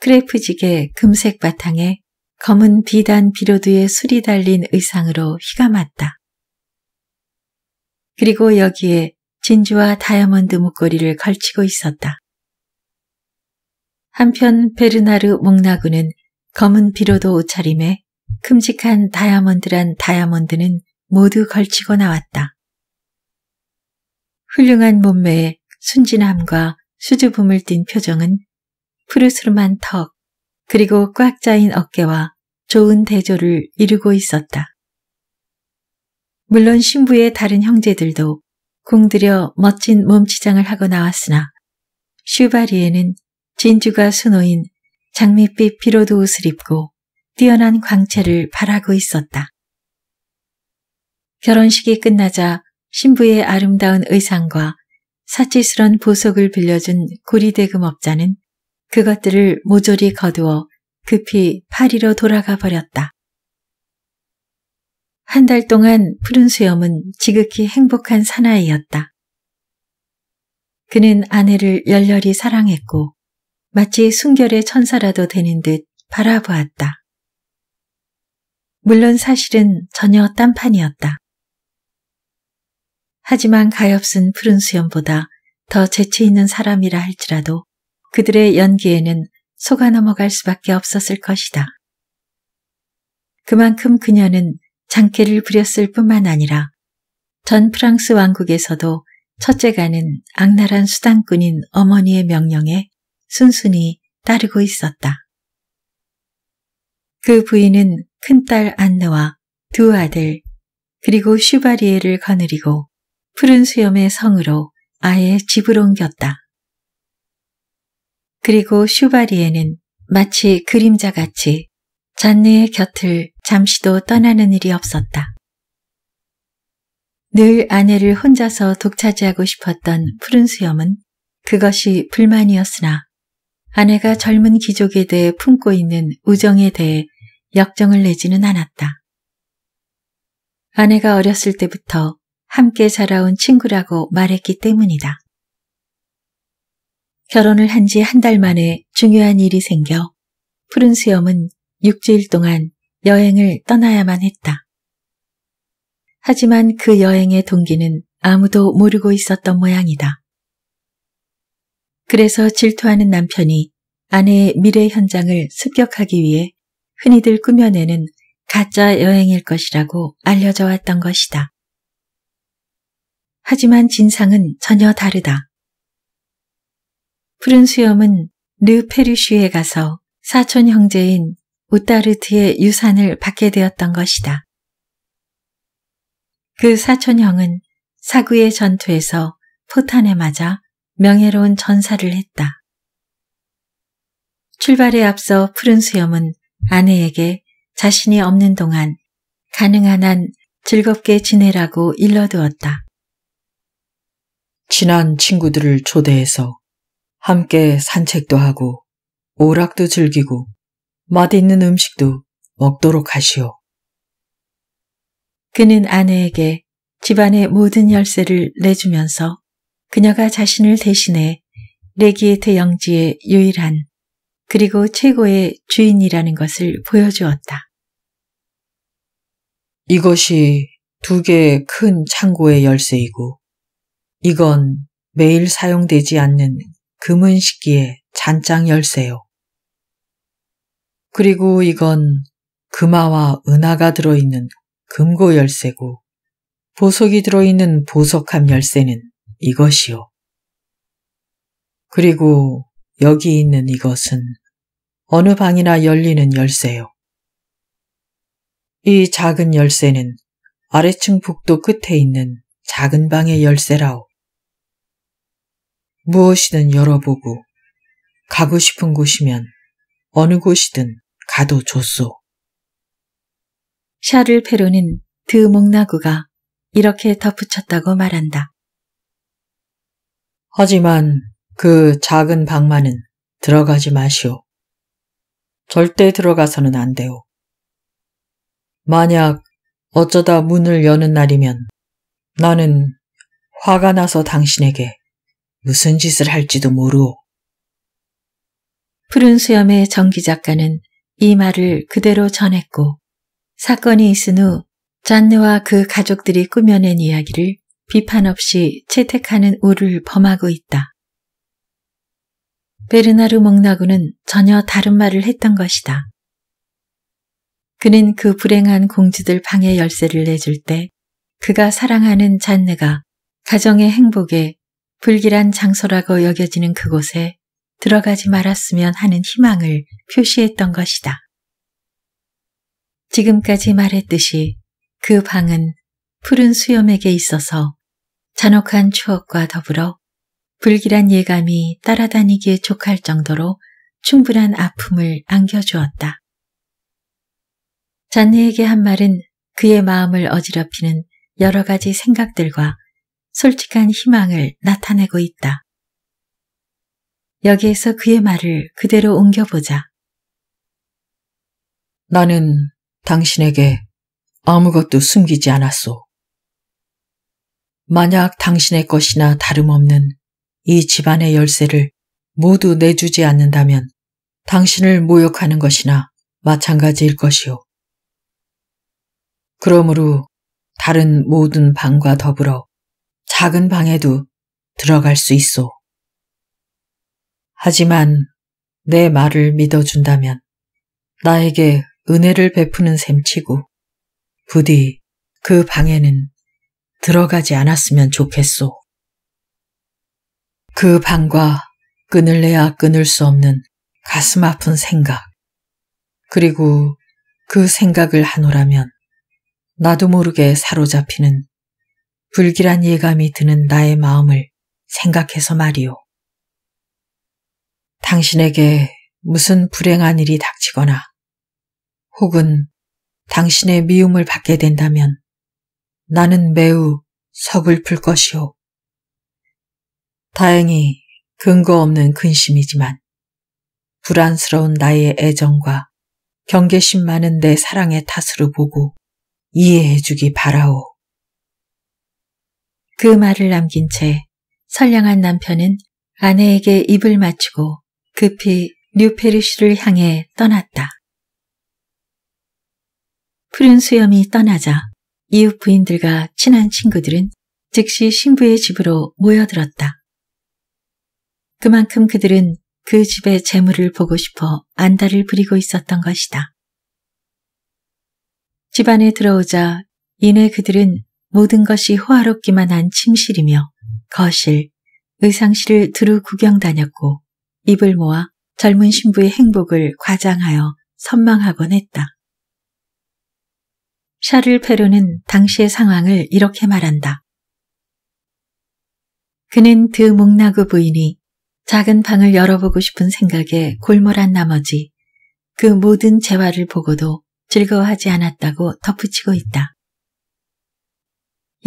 크레프직의 금색 바탕에 검은 비단 비로드에 술이 달린 의상으로 휘감았다. 그리고 여기에 진주와 다이아몬드 목걸이를 걸치고 있었다. 한편 베르나르 목나구는 검은 비로도 옷차림에 큼직한 다이아몬드란 다이아몬드는 모두 걸치고 나왔다. 훌륭한 몸매에 순진함과 수줍음을 띤 표정은 푸르스름한 턱, 그리고 꽉 짜인 어깨와 좋은 대조를 이루고 있었다. 물론 신부의 다른 형제들도 궁들여 멋진 몸치장을 하고 나왔으나 슈바리에는 진주가 수놓인 장밋빛 피로드 옷을 입고 뛰어난 광채를 바라고 있었다. 결혼식이 끝나자 신부의 아름다운 의상과 사치스런 보석을 빌려준 고리대금업자는 그것들을 모조리 거두어 급히 파리로 돌아가 버렸다. 한 달 동안 푸른 수염은 지극히 행복한 사나이였다. 그는 아내를 열렬히 사랑했고 마치 순결의 천사라도 되는 듯 바라보았다. 물론 사실은 전혀 딴판이었다. 하지만 가엾은 푸른 수염보다 더 재치 있는 사람이라 할지라도 그들의 연기에는 속아 넘어갈 수밖에 없었을 것이다. 그만큼 그녀는 장캐를 부렸을 뿐만 아니라 전 프랑스 왕국에서도 첫째가는 악랄한 수단꾼인 어머니의 명령에 순순히 따르고 있었다. 그 부인은 큰딸 안느와 두 아들 그리고 슈바리에를 거느리고 푸른 수염의 성으로 아예 집을 옮겼다. 그리고 슈바리에는 마치 그림자같이 잔느의 곁을 잠시도 떠나는 일이 없었다. 늘 아내를 혼자서 독차지하고 싶었던 푸른 수염은 그것이 불만이었으나 아내가 젊은 귀족에 대해 품고 있는 우정에 대해 역정을 내지는 않았다. 아내가 어렸을 때부터 함께 자라온 친구라고 말했기 때문이다. 결혼을 한 지 한 달 만에 중요한 일이 생겨 푸른 수염은 육지일 동안 여행을 떠나야만 했다. 하지만 그 여행의 동기는 아무도 모르고 있었던 모양이다. 그래서 질투하는 남편이 아내의 미래 현장을 습격하기 위해 흔히들 꾸며내는 가짜 여행일 것이라고 알려져 왔던 것이다. 하지만 진상은 전혀 다르다. 푸른 수염은 르페르슈에 가서 사촌 형제인 우따르트의 유산을 받게 되었던 것이다. 그 사촌형은 사구의 전투에서 포탄에 맞아 명예로운 전사를 했다. 출발에 앞서 푸른 수염은 아내에게 자신이 없는 동안 가능한 한 즐겁게 지내라고 일러두었다. 친한 친구들을 초대해서 함께 산책도 하고 오락도 즐기고 맛있는 음식도 먹도록 하시오. 그는 아내에게 집안의 모든 열쇠를 내주면서 그녀가 자신을 대신해 레기에트 영지의 유일한 그리고 최고의 주인이라는 것을 보여주었다. 이것이 두 개의 큰 창고의 열쇠이고 이건 매일 사용되지 않는 금은 식기에 잔장 열쇠요. 그리고 이건 금화와 은화가 들어있는 금고 열쇠고 보석이 들어있는 보석함 열쇠는 이것이요. 그리고 여기 있는 이것은 어느 방이나 열리는 열쇠요. 이 작은 열쇠는 아래층 북도 끝에 있는 작은 방의 열쇠라오. 무엇이든 열어보고 가고 싶은 곳이면 어느 곳이든 가도 좋소. 샤를 페로는 드목나구가 이렇게 덧붙였다고 말한다. 하지만 그 작은 방만은 들어가지 마시오. 절대 들어가서는 안 돼요. 만약 어쩌다 문을 여는 날이면 나는 화가 나서 당신에게 무슨 짓을 할지도 모르오. 푸른 수염의 정기 작가는 이 말을 그대로 전했고 사건이 있은 후 잔느와 그 가족들이 꾸며낸 이야기를 비판 없이 채택하는 우를 범하고 있다. 베르나르 몽나구는 전혀 다른 말을 했던 것이다. 그는 그 불행한 공주들 방에 열쇠를 내줄 때 그가 사랑하는 잔느가 가정의 행복에 불길한 장소라고 여겨지는 그곳에 들어가지 말았으면 하는 희망을 표시했던 것이다. 지금까지 말했듯이 그 방은 푸른 수염에게 있어서 잔혹한 추억과 더불어 불길한 예감이 따라다니기에 족할 정도로 충분한 아픔을 안겨주었다. 잔네에게 한 말은 그의 마음을 어지럽히는 여러 가지 생각들과 솔직한 희망을 나타내고 있다. 여기에서 그의 말을 그대로 옮겨보자. 나는 당신에게 아무것도 숨기지 않았소. 만약 당신의 것이나 다름없는 이 집안의 열쇠를 모두 내주지 않는다면 당신을 모욕하는 것이나 마찬가지일 것이오. 그러므로 다른 모든 방과 더불어 작은 방에도 들어갈 수 있소. 하지만 내 말을 믿어준다면 나에게 은혜를 베푸는 셈치고 부디 그 방에는 들어가지 않았으면 좋겠소. 그 방과 끊을래야 끊을 수 없는 가슴 아픈 생각 그리고 그 생각을 하노라면 나도 모르게 사로잡히는 불길한 예감이 드는 나의 마음을 생각해서 말이오. 당신에게 무슨 불행한 일이 닥치거나 혹은 당신의 미움을 받게 된다면 나는 매우 서글플 것이오. 다행히 근거 없는 근심이지만 불안스러운 나의 애정과 경계심 많은 내 사랑의 탓으로 보고 이해해주기 바라오. 그 말을 남긴 채 선량한 남편은 아내에게 입을 맞추고 급히 뉴페르시를 향해 떠났다. 푸른 수염이 떠나자 이웃 부인들과 친한 친구들은 즉시 신부의 집으로 모여들었다. 그만큼 그들은 그 집의 재물을 보고 싶어 안달을 부리고 있었던 것이다. 집안에 들어오자 이내 그들은 모든 것이 호화롭기만 한 침실이며 거실, 의상실을 두루 구경 다녔고 입을 모아 젊은 신부의 행복을 과장하여 선망하곤 했다. 샤를 페르는 당시의 상황을 이렇게 말한다. 그는 드 목나구 부인이 작은 방을 열어보고 싶은 생각에 골몰한 나머지 그 모든 재화를 보고도 즐거워하지 않았다고 덧붙이고 있다.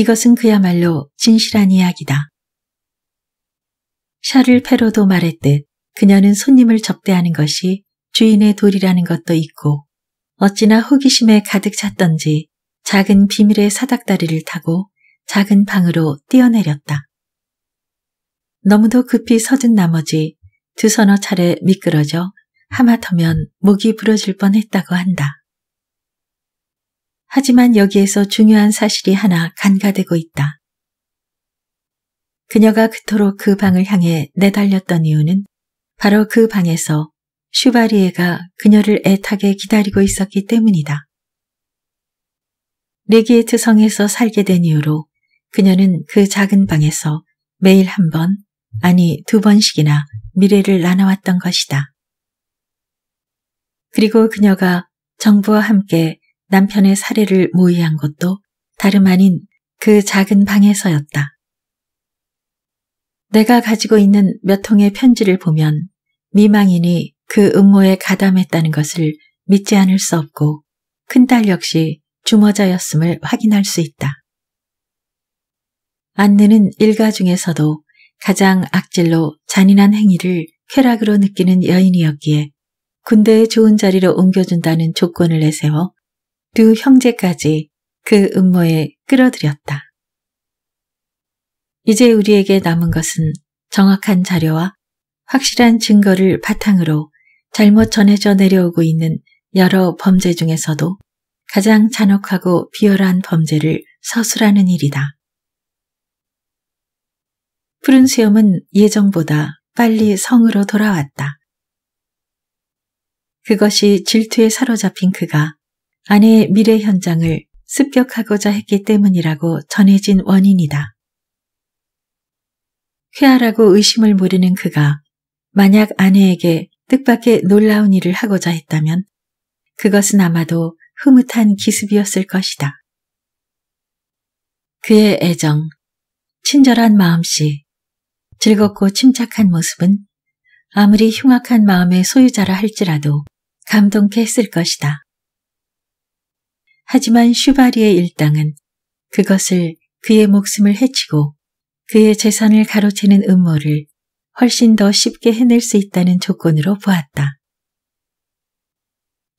이것은 그야말로 진실한 이야기다. 샤를 페로도 말했듯 그녀는 손님을 접대하는 것이 주인의 도리라는 것도 있고 어찌나 호기심에 가득 찼던지 작은 비밀의 사닥다리를 타고 작은 방으로 뛰어내렸다. 너무도 급히 서든 나머지 두서너 차례 미끄러져 하마터면 목이 부러질 뻔했다고 한다. 하지만 여기에서 중요한 사실이 하나 간과되고 있다. 그녀가 그토록 그 방을 향해 내달렸던 이유는 바로 그 방에서 슈바리에가 그녀를 애타게 기다리고 있었기 때문이다. 레기에트 성에서 살게 된 이후로 그녀는 그 작은 방에서 매일 한 번, 아니 두 번씩이나 미래를 나눠왔던 것이다. 그리고 그녀가 정부와 함께 남편의 사례를 모의한 것도 다름 아닌 그 작은 방에서였다. 내가 가지고 있는 몇 통의 편지를 보면 미망인이 그 음모에 가담했다는 것을 믿지 않을 수 없고 큰딸 역시 주머자였음을 확인할 수 있다. 안느는 일가 중에서도 가장 악질로 잔인한 행위를 쾌락으로 느끼는 여인이었기에 군대의 좋은 자리로 옮겨준다는 조건을 내세워 두 형제까지 그 음모에 끌어들였다. 이제 우리에게 남은 것은 정확한 자료와 확실한 증거를 바탕으로 잘못 전해져 내려오고 있는 여러 범죄 중에서도 가장 잔혹하고 비열한 범죄를 서술하는 일이다. 푸른 수염은 예정보다 빨리 성으로 돌아왔다. 그것이 질투에 사로잡힌 그가 아내의 미래 현장을 습격하고자 했기 때문이라고 전해진 원인이다. 쾌활하고 의심을 모르는 그가 만약 아내에게 뜻밖의 놀라운 일을 하고자 했다면 그것은 아마도 흐뭇한 기습이었을 것이다. 그의 애정, 친절한 마음씨, 즐겁고 침착한 모습은 아무리 흉악한 마음의 소유자라 할지라도 감동케 했을 것이다. 하지만 슈바리의 일당은 그것을 그의 목숨을 해치고 그의 재산을 가로채는 음모를 훨씬 더 쉽게 해낼 수 있다는 조건으로 보았다.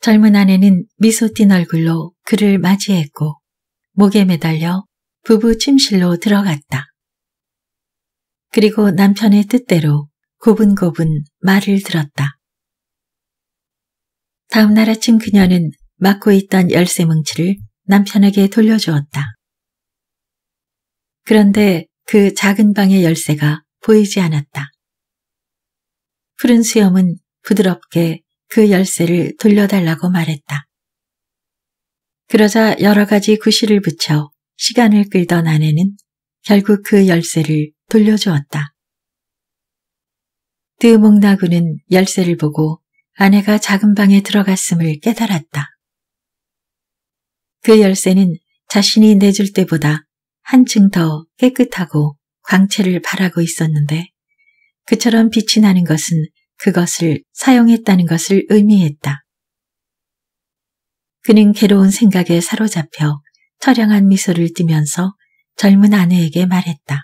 젊은 아내는 미소 띈 얼굴로 그를 맞이했고 목에 매달려 부부 침실로 들어갔다. 그리고 남편의 뜻대로 고분고분 말을 들었다. 다음날 아침 그녀는 막고 있던 열쇠 뭉치를 남편에게 돌려주었다. 그런데 그 작은 방의 열쇠가 보이지 않았다. 푸른 수염은 부드럽게 그 열쇠를 돌려달라고 말했다. 그러자 여러 가지 구실을 붙여 시간을 끌던 아내는 결국 그 열쇠를 돌려주었다. 드몽나구는 열쇠를 보고 아내가 작은 방에 들어갔음을 깨달았다. 그 열쇠는 자신이 내줄 때보다 한층 더 깨끗하고 광채를 바라고 있었는데 그처럼 빛이 나는 것은 그것을 사용했다는 것을 의미했다. 그는 괴로운 생각에 사로잡혀 처량한 미소를 띠면서 젊은 아내에게 말했다.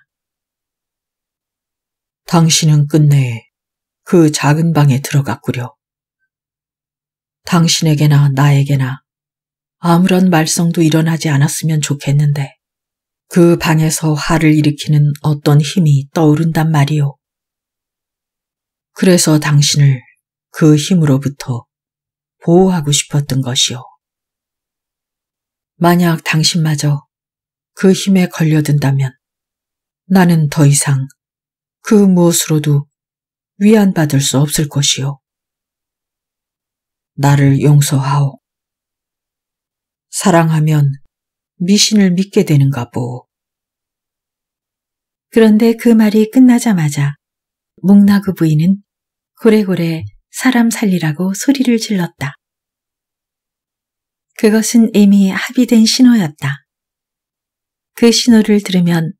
당신은 끝내 그 작은 방에 들어갔구려. 당신에게나 나에게나 아무런 말썽도 일어나지 않았으면 좋겠는데 그 방에서 화를 일으키는 어떤 힘이 떠오른단 말이오. 그래서 당신을 그 힘으로부터 보호하고 싶었던 것이오. 만약 당신마저 그 힘에 걸려든다면 나는 더 이상 그 무엇으로도 위안받을 수 없을 것이오. 나를 용서하오. 사랑하면 미신을 믿게 되는가 보. 그런데 그 말이 끝나자마자 묵나그 부인은 고래고래 사람 살리라고 소리를 질렀다. 그것은 이미 합의된 신호였다. 그 신호를 들으면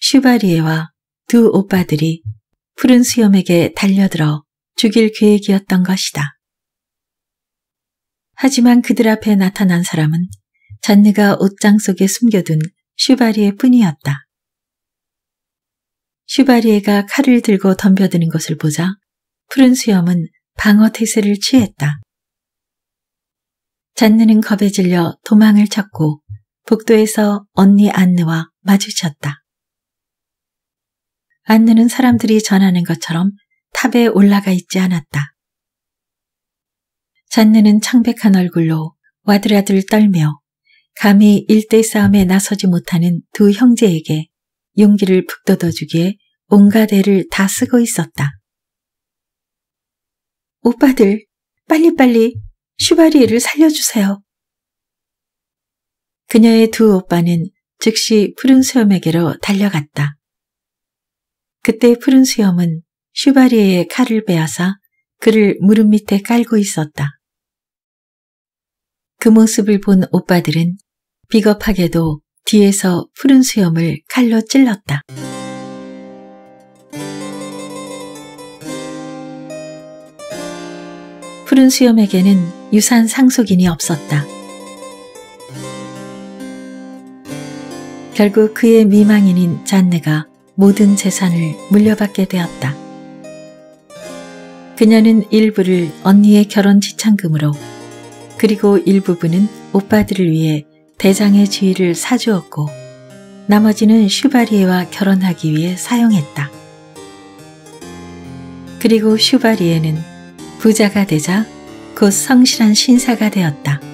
슈바리에와 두 오빠들이 푸른 수염에게 달려들어 죽일 계획이었던 것이다. 하지만 그들 앞에 나타난 사람은 잔느가 옷장 속에 숨겨둔 슈바리에 뿐이었다. 슈바리에가 칼을 들고 덤벼드는 것을 보자 푸른 수염은 방어 태세를 취했다. 잔느는 겁에 질려 도망을 찾고 복도에서 언니 안느와 마주쳤다. 안느는 사람들이 전하는 것처럼 탑에 올라가 있지 않았다. 잔느는 창백한 얼굴로 와들와들 떨며 감히 일대 싸움에 나서지 못하는 두 형제에게 용기를 북돋워주기에 온갖 애를 다 쓰고 있었다. 오빠들, 빨리빨리 슈바리에를 살려주세요. 그녀의 두 오빠는 즉시 푸른 수염에게로 달려갔다. 그때 푸른 수염은 슈바리에의 칼을 빼앗아 그를 무릎 밑에 깔고 있었다. 그 모습을 본 오빠들은 비겁하게도 뒤에서 푸른 수염을 칼로 찔렀다. 푸른 수염에게는 유산 상속인이 없었다. 결국 그의 미망인인 잔네가 모든 재산을 물려받게 되었다. 그녀는 일부를 언니의 결혼 지참금으로 그리고 일부분은 오빠들을 위해 대장의 지위를 사주었고 나머지는 슈바리에와 결혼하기 위해 사용했다. 그리고 슈바리에는 부자가 되자 곧 성실한 신사가 되었다.